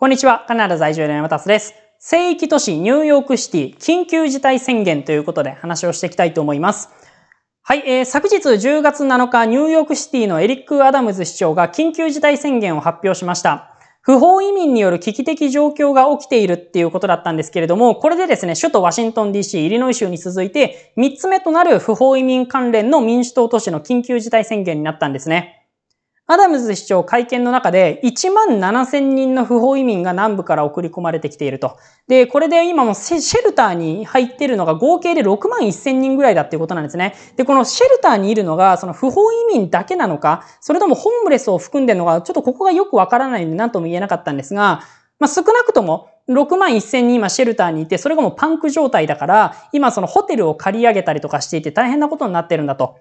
こんにちは。カナダ在住の山達です。聖域都市ニューヨークシティ緊急事態宣言ということで話をしていきたいと思います。はい、えー、昨日10月7日、ニューヨークシティのエリック・アダムズ市長が緊急事態宣言を発表しました。不法移民による危機的状況が起きているっていうことだったんですけれども、これでですね、首都ワシントン DC、イリノイ州に続いて、3つ目となる不法移民関連の民主党都市の緊急事態宣言になったんですね。アダムズ市長会見の中で1万7000人の不法移民が南部から送り込まれてきていると。で、これで今もシェルターに入っているのが合計で6万1千人ぐらいだっていうことなんですね。で、このシェルターにいるのがその不法移民だけなのか、それともホームレスを含んでるのか、ちょっとここがよくわからないんで何とも言えなかったんですが、まあ、少なくとも6万1000人今シェルターにいて、それがもうパンク状態だから、今そのホテルを借り上げたりとかしていて大変なことになってるんだと。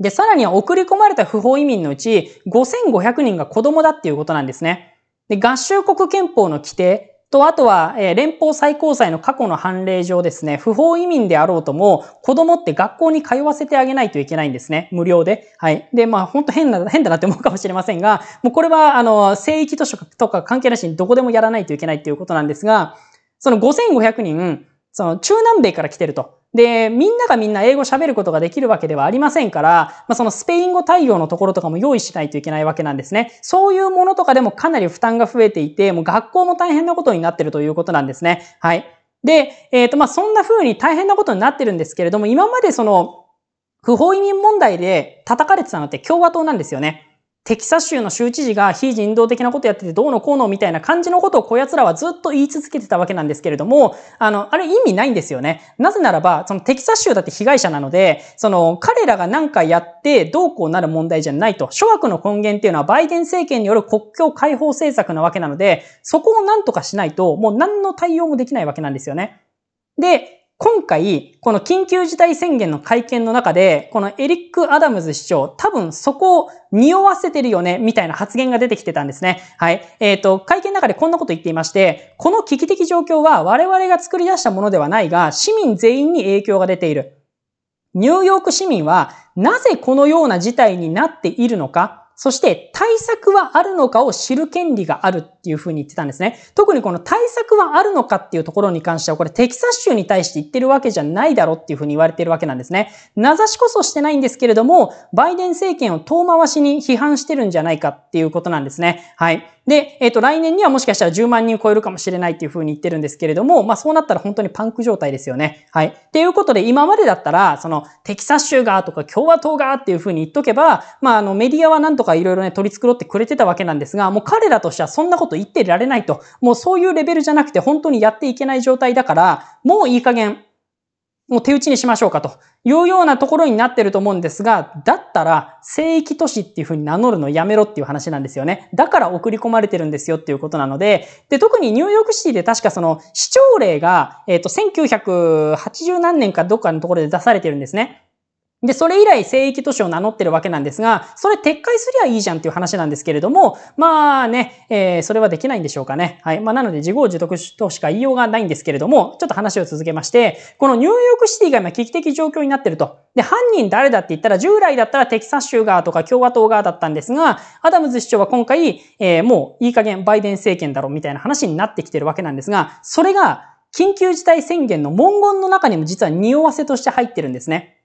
で、さらには送り込まれた不法移民のうち5500人が子供だっていうことなんですね。で、合衆国憲法の規定と、あとは、え連邦最高裁の過去の判例上ですね、不法移民であろうとも、子供って学校に通わせてあげないといけないんですね。無料で。はい。で、まあ、ほんと変な、変だなって思うかもしれませんが、もうこれは、あの、聖域図書とか関係なしにどこでもやらないといけないっていうことなんですが、その5500人、その中南米から来てると。で、みんながみんな英語喋ることができるわけではありませんから、まあ、そのスペイン語対応のところとかも用意しないといけないわけなんですね。そういうものとかでもかなり負担が増えていて、もう学校も大変なことになってるということなんですね。はい。で、えっ、ー、と、まあ、そんな風に大変なことになってるんですけれども、今までその、不法移民問題で叩かれてたのって共和党なんですよね。テキサス州の州知事が非人道的なことやっててどうのこうのみたいな感じのことをこやつらはずっと言い続けてたわけなんですけれども、あの、あれ意味ないんですよね。なぜならば、そのテキサス州だって被害者なので、その彼らが何かやってどうこうなる問題じゃないと。諸悪の根源っていうのはバイデン政権による国境解放政策なわけなので、そこを何とかしないともう何の対応もできないわけなんですよね。で、今回、この緊急事態宣言の会見の中で、このエリック・アダムズ市長、多分そこを匂わせてるよね、みたいな発言が出てきてたんですね。はい。えっ、ー、と、会見の中でこんなこと言っていまして、この危機的状況は我々が作り出したものではないが、市民全員に影響が出ている。ニューヨーク市民は、なぜこのような事態になっているのかそして対策はあるのかを知る権利があるっていうふうに言ってたんですね。特にこの対策はあるのかっていうところに関しては、これテキサス州に対して言ってるわけじゃないだろっていうふうに言われてるわけなんですね。名指しこそしてないんですけれども、バイデン政権を遠回しに批判してるんじゃないかっていうことなんですね。はい。で、えっ、ー、と、来年にはもしかしたら10万人超えるかもしれないっていうふうに言ってるんですけれども、まあそうなったら本当にパンク状態ですよね。はい。っていうことで、今までだったら、その、テキサス州がとか共和党がっていうふうに言っとけば、まああの、メディアはなんとかいろいろね、取り繕ってくれてたわけなんですが、もう彼らとしてはそんなこと言ってられないと、もうそういうレベルじゃなくて本当にやっていけない状態だから、もういい加減、もう手打ちにしましょうかというようなところになってると思うんですが、だったら聖域都市っていうふうに名乗るのやめろっていう話なんですよね。だから送り込まれてるんですよっていうことなので、で、特にニューヨークシティで確かその市長令が、えっ、ー、と、1980何年かどっかのところで出されてるんですね。で、それ以来聖域都市を名乗ってるわけなんですが、それ撤回すりゃいいじゃんっていう話なんですけれども、まあね、えー、それはできないんでしょうかね。はい。まあなので自業自得としか言いようがないんですけれども、ちょっと話を続けまして、このニューヨークシティが今危機的状況になってると。で、犯人誰だって言ったら、従来だったらテキサス州側とか共和党側だったんですが、アダムズ市長は今回、えー、もういい加減バイデン政権だろみたいな話になってきてるわけなんですが、それが緊急事態宣言の文言の中にも実は匂わせとして入ってるんですね。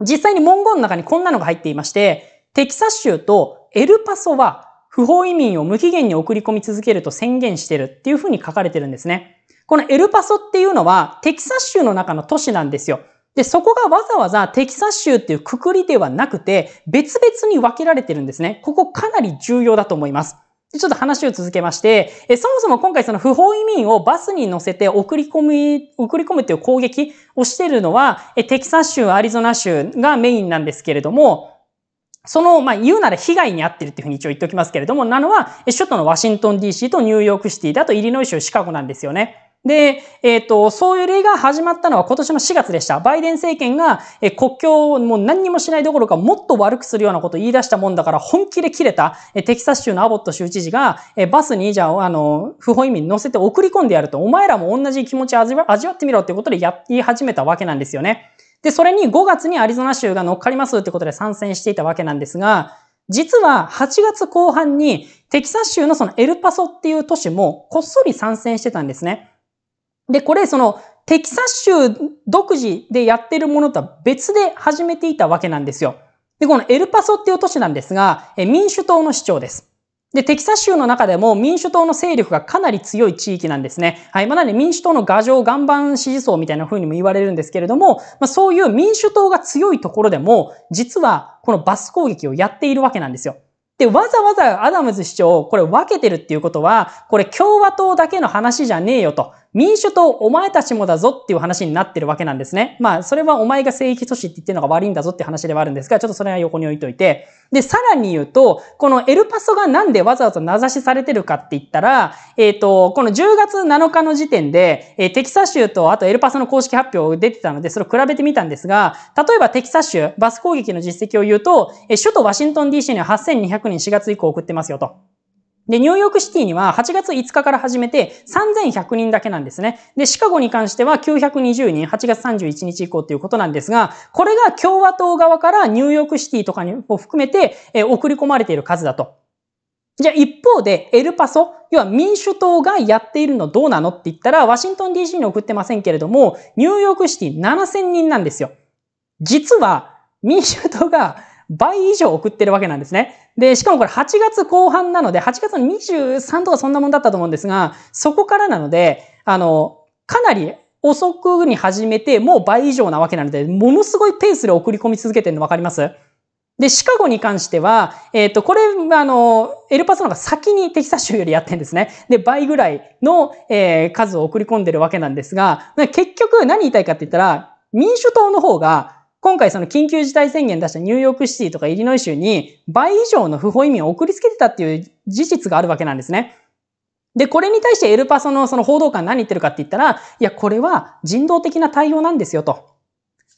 実際に文言の中にこんなのが入っていまして、テキサス州とエルパソは不法移民を無期限に送り込み続けると宣言してるっていうふうに書かれてるんですね。このエルパソっていうのはテキサス州の中の都市なんですよ。で、そこがわざわざテキサス州っていうくくりではなくて、別々に分けられてるんですね。ここかなり重要だと思います。ちょっと話を続けまして、えそもそも今回その不法移民をバスに乗せて送り込み、送り込むっていう攻撃をしているのは、えテキサス州、アリゾナ州がメインなんですけれども、その、まあ、言うなら被害に遭ってるっていうふうに一応言っておきますけれども、なのは、首都のワシントン DC とニューヨークシティだとイリノイ州、シカゴなんですよね。で、えっ、ー、と、そういう例が始まったのは今年の4月でした。バイデン政権が、え国境をもう何にもしないどころかもっと悪くするようなことを言い出したもんだから本気で切れた、えテキサス州のアボット州知事が、えバスにじゃあ、あの、不法移民乗せて送り込んでやると、お前らも同じ気持ち味わ味わってみろってことでやい始めたわけなんですよね。で、それに5月にアリゾナ州が乗っかりますってことで参戦していたわけなんですが、実は8月後半にテキサス州のそのエルパソっていう都市もこっそり参戦してたんですね。で、これ、その、テキサス州独自でやってるものとは別で始めていたわけなんですよ。で、このエルパソっていう都市なんですが、え民主党の市長です。で、テキサス州の中でも民主党の勢力がかなり強い地域なんですね。はい。まだね、民主党の牙城岩盤支持層みたいな風にも言われるんですけれども、まあ、そういう民主党が強いところでも、実はこのバス攻撃をやっているわけなんですよ。で、わざわざアダムズ市長をこれ分けてるっていうことは、これ共和党だけの話じゃねえよと。民主党お前たちもだぞっていう話になってるわけなんですね。まあ、それはお前が正義都市って言ってるのが悪いんだぞって話ではあるんですが、ちょっとそれは横に置いといて。で、さらに言うと、このエルパソがなんでわざわざ名指しされてるかって言ったら、えっ、ー、と、この10月7日の時点で、えー、テキサ州とあとエルパソの公式発表出てたので、それを比べてみたんですが、例えばテキサ州、バス攻撃の実績を言うと、え首都ワシントン DC には8200人4月以降送ってますよと。で、ニューヨークシティには8月5日から始めて3100人だけなんですね。で、シカゴに関しては920人、8月31日以降ということなんですが、これが共和党側からニューヨークシティとかにも含めて、え送り込まれている数だと。じゃあ一方で、エルパソ、要は民主党がやっているのどうなのって言ったら、ワシントン DC に送ってませんけれども、ニューヨークシティ7000人なんですよ。実は、民主党が倍以上送ってるわけなんですね。で、しかもこれ8月後半なので、8月の23とかそんなもんだったと思うんですが、そこからなので、あの、かなり遅くに始めて、もう倍以上なわけなので、ものすごいペースで送り込み続けてるの分かりますで、シカゴに関しては、えっ、ー、と、これ、あの、エルパスの方が先にテキサス州よりやってんですね。で、倍ぐらいの、えー、数を送り込んでるわけなんですが、結局何言いたいかって言ったら、民主党の方が今回その緊急事態宣言出したニューヨークシティとかイリノイ州に倍以上の不法移民を送りつけてたっていう事実があるわけなんですね。で、これに対してエルパソのその報道官何言ってるかって言ったら、いや、これは人道的な対応なんですよと。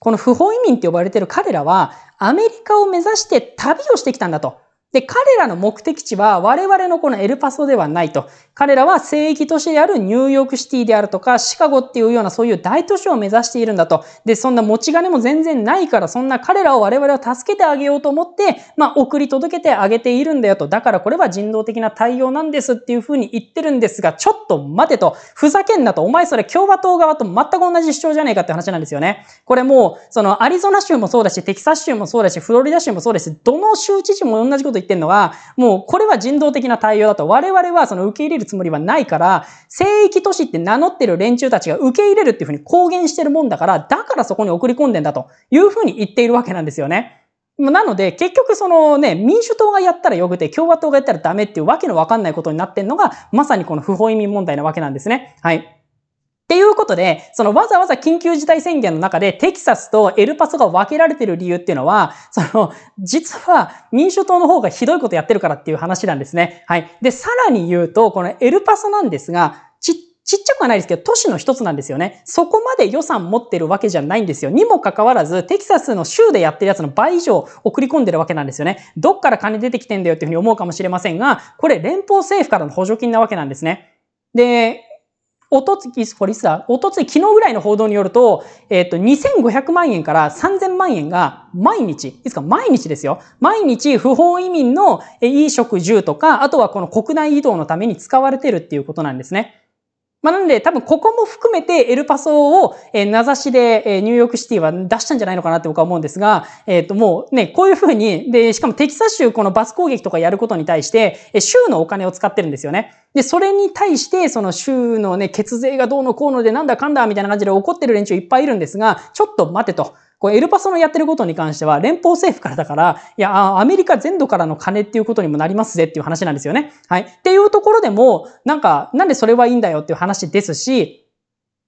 この不法移民って呼ばれてる彼らはアメリカを目指して旅をしてきたんだと。で、彼らの目的地は我々のこのエルパソではないと。彼らは聖域都市であるニューヨークシティであるとか、シカゴっていうようなそういう大都市を目指しているんだと。で、そんな持ち金も全然ないから、そんな彼らを我々は助けてあげようと思って、まあ、送り届けてあげているんだよと。だからこれは人道的な対応なんですっていうふうに言ってるんですが、ちょっと待てと。ふざけんなと。お前それ共和党側と全く同じ主張じゃねえかって話なんですよね。これもう、そのアリゾナ州もそうだし、テキサス州もそうだし、フロリダ州もそうです。どの州知事も同じこと言ってるのは、もうこれは人道的な対応だと。我々はその受け入れるつもりはないから、聖域都市って名乗ってる連中たちが受け入れるっていうふうに公言してるもんだから、だからそこに送り込んでんだというふうに言っているわけなんですよね。なので、結局そのね、民主党がやったらよくて、共和党がやったらダメっていうわけのわかんないことになってんのが、まさにこの不法移民問題なわけなんですね。はい。っていうことで、そのわざわざ緊急事態宣言の中でテキサスとエルパソが分けられてる理由っていうのは、その、実は民主党の方がひどいことやってるからっていう話なんですね。はい。で、さらに言うと、このエルパソなんですが、ちっちっちゃくはないですけど、都市の一つなんですよね。そこまで予算持ってるわけじゃないんですよ。にもかかわらず、テキサスの州でやってるやつの倍以上送り込んでるわけなんですよね。どっから金出てきてんだよっていうふうに思うかもしれませんが、これ連邦政府からの補助金なわけなんですね。で、おとつき、これいつだおとつい昨日ぐらいの報道によると、えっ、ー、と、2500万円から3000万円が毎日、いつか毎日ですよ。毎日不法移民の飲食住とか、あとはこの国内移動のために使われてるっていうことなんですね。まあ、なんで多分ここも含めてエルパソを、え名指しで、えニューヨークシティは出したんじゃないのかなって僕は思うんですが、えっ、ー、ともうね、こういうふうに、で、しかもテキサス州このバス攻撃とかやることに対して、え州のお金を使ってるんですよね。で、それに対して、その州のね、血税がどうのこうのでなんだかんだみたいな感じで怒ってる連中いっぱいいるんですが、ちょっと待てと。こうエルパソのやってることに関しては、連邦政府からだから、いや、アメリカ全土からの金っていうことにもなりますぜっていう話なんですよね。はい。っていうところでも、なんか、なんでそれはいいんだよっていう話ですし、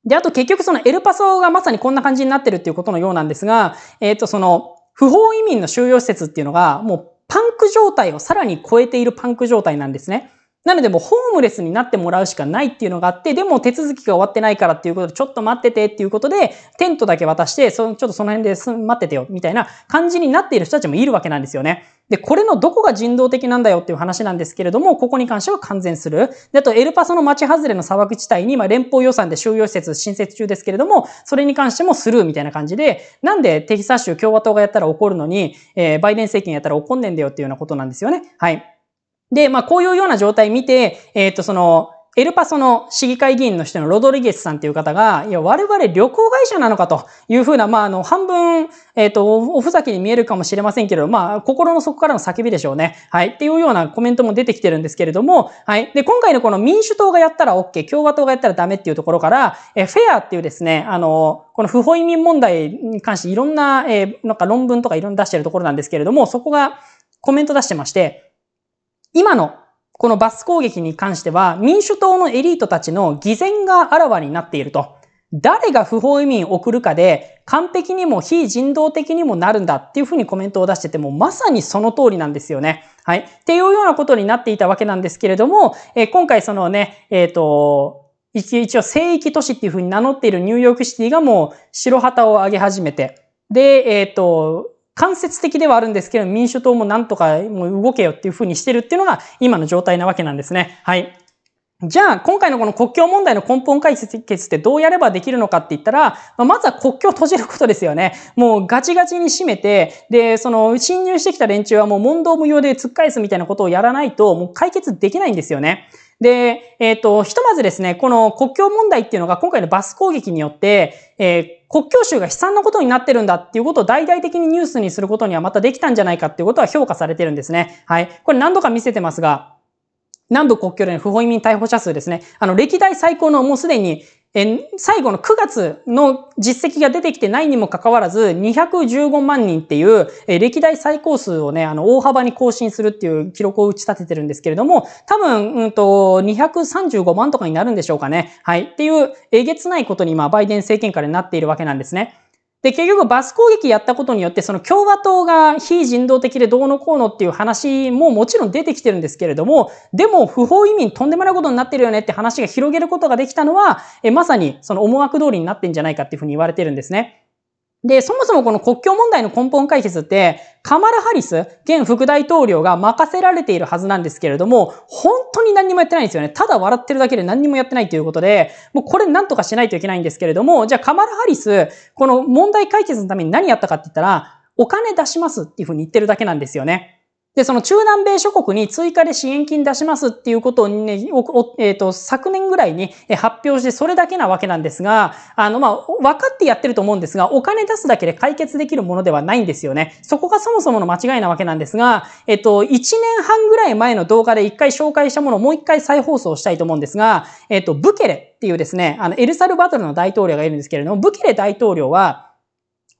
で、あと結局そのエルパソがまさにこんな感じになってるっていうことのようなんですが、えっ、ー、と、その、不法移民の収容施設っていうのが、もうパンク状態をさらに超えているパンク状態なんですね。なのでもうホームレスになってもらうしかないっていうのがあって、でも手続きが終わってないからっていうことで、ちょっと待っててっていうことで、テントだけ渡して、そのちょっとその辺で待っててよみたいな感じになっている人たちもいるわけなんですよね。で、これのどこが人道的なんだよっていう話なんですけれども、ここに関しては完全する。で、あと、エルパソの町外れの砂漠地帯に、まあ、連邦予算で収容施設新設中ですけれども、それに関してもスルーみたいな感じで、なんでテキサス州共和党がやったら怒るのに、えー、バイデン政権やったら怒んねんだよっていうようなことなんですよね。はい。で、まあ、こういうような状態見て、えっ、ー、と、その、エルパソの市議会議員の人のロドリゲスさんという方が、いや、我々旅行会社なのかというふうな、まあ、あの、半分、えっ、ー、と、おふざけに見えるかもしれませんけれど、まあ、心の底からの叫びでしょうね。はい。っていうようなコメントも出てきてるんですけれども、はい。で、今回のこの民主党がやったら OK、共和党がやったらダメっていうところから、えー、フェアっていうですね、あの、この不法移民問題に関していろんな、えー、なんか論文とかいろんな出してるところなんですけれども、そこがコメント出してまして、今のこのバス攻撃に関しては民主党のエリートたちの偽善があらわになっていると。誰が不法移民を送るかで完璧にも非人道的にもなるんだっていうふうにコメントを出しててもまさにその通りなんですよね。はい。っていうようなことになっていたわけなんですけれども、えー、今回そのね、えっ、ー、と、一応聖域都市っていうふうに名乗っているニューヨークシティがもう白旗を上げ始めて、で、えっ、ー、と、間接的ではあるんですけど、民主党もなんとかもう動けよっていうふうにしてるっていうのが今の状態なわけなんですね。はい。じゃあ、今回のこの国境問題の根本解決ってどうやればできるのかって言ったら、まずは国境を閉じることですよね。もうガチガチに閉めて、で、その侵入してきた連中はもう問答無用で突っ返すみたいなことをやらないと、もう解決できないんですよね。で、えっ、ー、と、ひとまずですね、この国境問題っていうのが今回のバス攻撃によって、えー、国境州が悲惨なことになってるんだっていうことを大々的にニュースにすることにはまたできたんじゃないかっていうことは評価されてるんですね。はい。これ何度か見せてますが、南部国境での不法移民逮捕者数ですね。あの、歴代最高のもうすでに、え、最後の9月の実績が出てきてないにもかかわらず、215万人っていう、え、歴代最高数をね、あの、大幅に更新するっていう記録を打ち立ててるんですけれども、多分、うんと、235万とかになるんでしょうかね。はい。っていう、えげつないことに、まあ、バイデン政権下でなっているわけなんですね。で、結局バス攻撃やったことによって、その共和党が非人道的でどうのこうのっていう話ももちろん出てきてるんですけれども、でも不法移民とんでもないことになってるよねって話が広げることができたのは、えまさにその思惑通りになってんじゃないかっていうふうに言われてるんですね。で、そもそもこの国境問題の根本解決って、カマラ・ハリス、現副大統領が任せられているはずなんですけれども、本当に何にもやってないんですよね。ただ笑ってるだけで何にもやってないということで、もうこれ何とかしないといけないんですけれども、じゃあカマラ・ハリス、この問題解決のために何やったかって言ったら、お金出しますっていうふうに言ってるだけなんですよね。で、その中南米諸国に追加で支援金出しますっていうことをね、おえっ、ー、と、昨年ぐらいに発表してそれだけなわけなんですが、あの、まあ、分かってやってると思うんですが、お金出すだけで解決できるものではないんですよね。そこがそもそもの間違いなわけなんですが、えっ、ー、と、1年半ぐらい前の動画で1回紹介したものをもう1回再放送したいと思うんですが、えっ、ー、と、ブケレっていうですね、あの、エルサルバトルの大統領がいるんですけれども、ブケレ大統領は、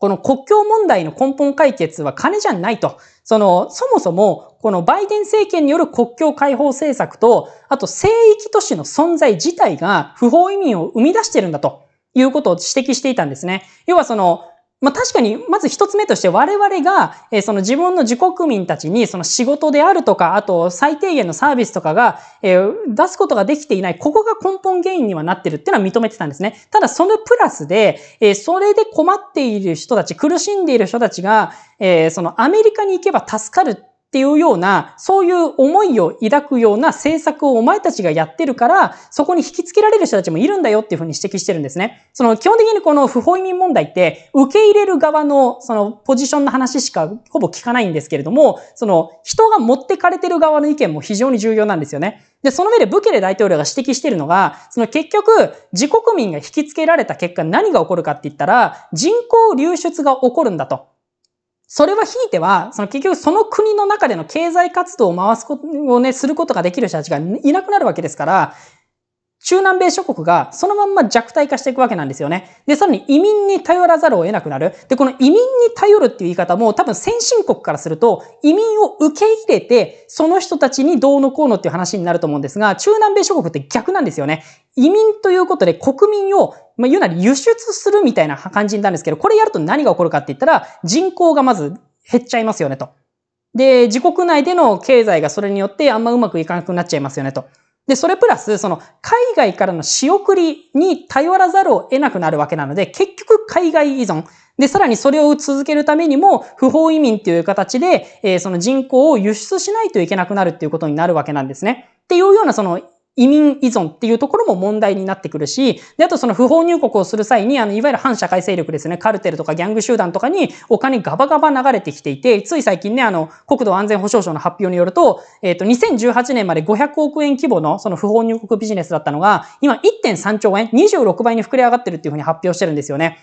この国境問題の根本解決は金じゃないと。その、そもそも、このバイデン政権による国境解放政策と、あと聖域都市の存在自体が不法移民を生み出してるんだということを指摘していたんですね。要はその、まあ、確かに、まず一つ目として我々が、えその自分の自国民たちに、その仕事であるとか、あと最低限のサービスとかが、え出すことができていない、ここが根本原因にはなってるっていうのは認めてたんですね。ただ、そのプラスで、えそれで困っている人たち、苦しんでいる人たちが、えそのアメリカに行けば助かるっていうような、そういう思いを抱くような政策をお前たちがやってるから、そこに引きつけられる人たちもいるんだよっていうふうに指摘してるんですね。その基本的にこの不法移民問題って、受け入れる側のそのポジションの話しかほぼ聞かないんですけれども、その人が持ってかれてる側の意見も非常に重要なんですよね。で、その上でブケレ大統領が指摘しているのが、その結局、自国民が引きつけられた結果何が起こるかって言ったら、人口流出が起こるんだと。それはひいては、その結局その国の中での経済活動を回すことをね、することができる人たちがいなくなるわけですから、中南米諸国がそのまんま弱体化していくわけなんですよね。で、さらに移民に頼らざるを得なくなる。で、この移民に頼るっていう言い方も多分先進国からすると移民を受け入れてその人たちにどうのこうのっていう話になると思うんですが、中南米諸国って逆なんですよね。移民ということで国民を、まあ、言うなり輸出するみたいな感じなんですけど、これやると何が起こるかって言ったら人口がまず減っちゃいますよねと。で、自国内での経済がそれによってあんまうまくいかなくなっちゃいますよねと。で、それプラス、その、海外からの仕送りに頼らざるを得なくなるわけなので、結局海外依存。で、さらにそれを続けるためにも、不法移民という形で、えー、その人口を輸出しないといけなくなるっていうことになるわけなんですね。っていうような、その、移民依存っていうところも問題になってくるし、で、あとその不法入国をする際に、あの、いわゆる反社会勢力ですね、カルテルとかギャング集団とかにお金ガバガバ流れてきていて、つい最近ね、あの、国土安全保障省の発表によると、えっ、ー、と、2018年まで500億円規模のその不法入国ビジネスだったのが、今1.3兆円、26倍に膨れ上がってるっていうふうに発表してるんですよね。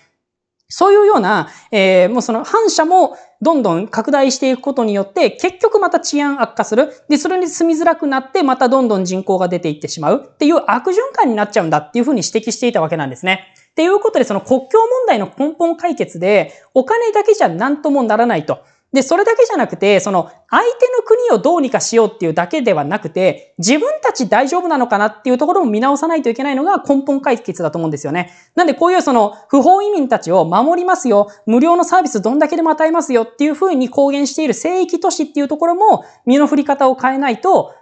そういうような、えー、もうその反射もどんどん拡大していくことによって、結局また治安悪化する。で、それに住みづらくなって、またどんどん人口が出ていってしまうっていう悪循環になっちゃうんだっていうふうに指摘していたわけなんですね。っていうことで、その国境問題の根本解決で、お金だけじゃ何ともならないと。で、それだけじゃなくて、その相手の国をどうにかしようっていうだけではなくて、自分たち大丈夫なのかなっていうところも見直さないといけないのが根本解決だと思うんですよね。なんでこういうその不法移民たちを守りますよ、無料のサービスどんだけでも与えますよっていうふうに公言している聖域都市っていうところも身の振り方を変えないと、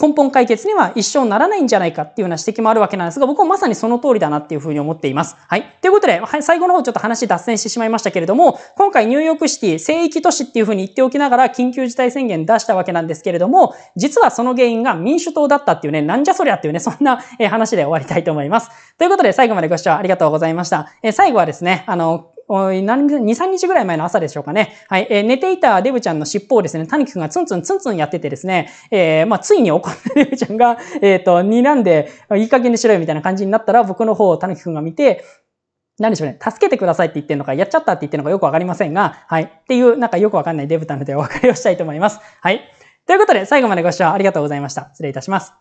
根本解決には一生ならないんじゃないかっていうような指摘もあるわけなんですが、僕はまさにその通りだなっていうふうに思っています。はい。ということで、はい、最後の方ちょっと話脱線してしまいましたけれども、今回ニューヨークシティ、聖域都市っていうふうに言っておきながら緊急事態宣言出したわけなんですけれども、実はその原因が民主党だったっていうね、なんじゃそりゃっていうね、そんな話で終わりたいと思います。ということで、最後までご視聴ありがとうございました。え最後はですね、あの、何、2、3日ぐらい前の朝でしょうかね。はい。えー、寝ていたデブちゃんの尻尾をですね、タヌキ君がツンツンツンツンやっててですね、えー、まあ、ついに怒ったデブちゃんが、えっ、ー、と、睨んで、いい加減にしろよみたいな感じになったら、僕の方をタヌキ君が見て、何でしょうね。助けてくださいって言ってるのか、やっちゃったって言ってるのかよくわかりませんが、はい。っていう、なんかよくわかんないデブタのでお別れをしたいと思います。はい。ということで、最後までご視聴ありがとうございました。失礼いたします。